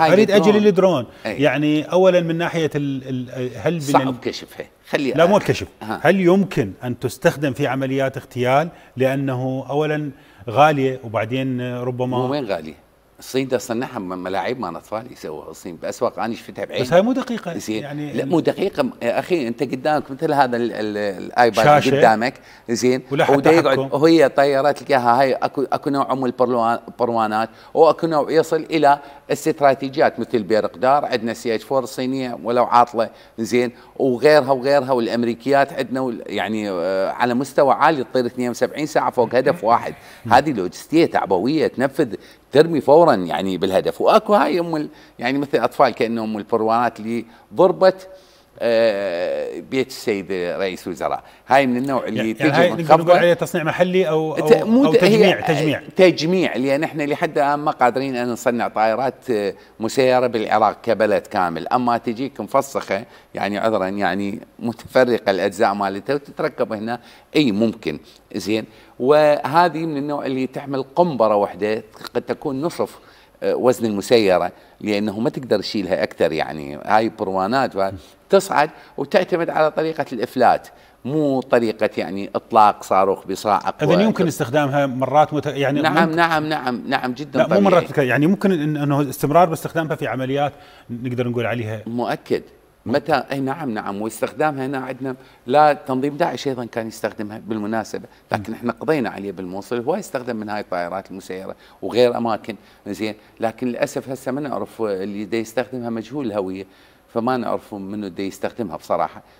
اريد اجري الدرون أي. يعني اولا من ناحيه ال ال هل صعب كشفها خلي لا مو الكشف أه. هل يمكن ان تستخدم في عمليات اغتيال لانه اولا غاليه وبعدين ربما وين غاليه الصين ده صنعها ملاعب مع الاطفال يسووها الصين باسواق انا شفتها بعيني بس هاي مو دقيقه يعني لا مو دقيقه يا اخي انت قدامك مثل هذا الايباد قدامك زين وده يقعد وهي طيارات تلقاها هاي اكو اكو نوع من البروانات واكو نوع يصل الى استراتيجيات مثل بيرقدار عندنا سي اتش 4 الصينيه ولو عاطله زين وغيرها وغيرها والامريكيات عندنا يعني آه، على مستوى عالي تطير 72 ساعه فوق هدف واحد هذه لوجستيه تعبويه تنفذ ترمي فورا يعني بالهدف واكو هاي ام يعني مثل الاطفال كانهم البروانات اللي ضربت آه، بيت السيد رئيس الوزراء هاي من النوع اللي يعني تجي يعني من نقول عليه تصنيع محلي او او, أو تجميع تجميع آه، تجميع لان احنا لحد الان ما قادرين ان نصنع طائرات آه، مسيره بالعراق كبلد كامل اما تجيك مفسخه يعني عذرا يعني متفرقه الاجزاء مالتها وتتركب هنا اي ممكن زين وهذه من النوع اللي تحمل قنبره واحده قد تكون نصف آه، وزن المسيرة لأنه ما تقدر تشيلها أكثر يعني هاي بروانات تصعد وتعتمد على طريقة الإفلات مو طريقة يعني إطلاق صاروخ بصاعق إذا يمكن استخدامها مرات مت... يعني نعم ممكن... نعم نعم نعم جدا لا مو مرات يعني ممكن أنه استمرار باستخدامها في عمليات نقدر نقول عليها مؤكد متى اي نعم نعم واستخدامها هنا عندنا لا تنظيم داعش ايضا كان يستخدمها بالمناسبه لكن احنا قضينا عليه بالموصل هو يستخدم من هاي الطائرات المسيره وغير اماكن زين لكن للاسف هسه ما نعرف اللي دا يستخدمها مجهول الهويه فما نعرف منو دا يستخدمها بصراحه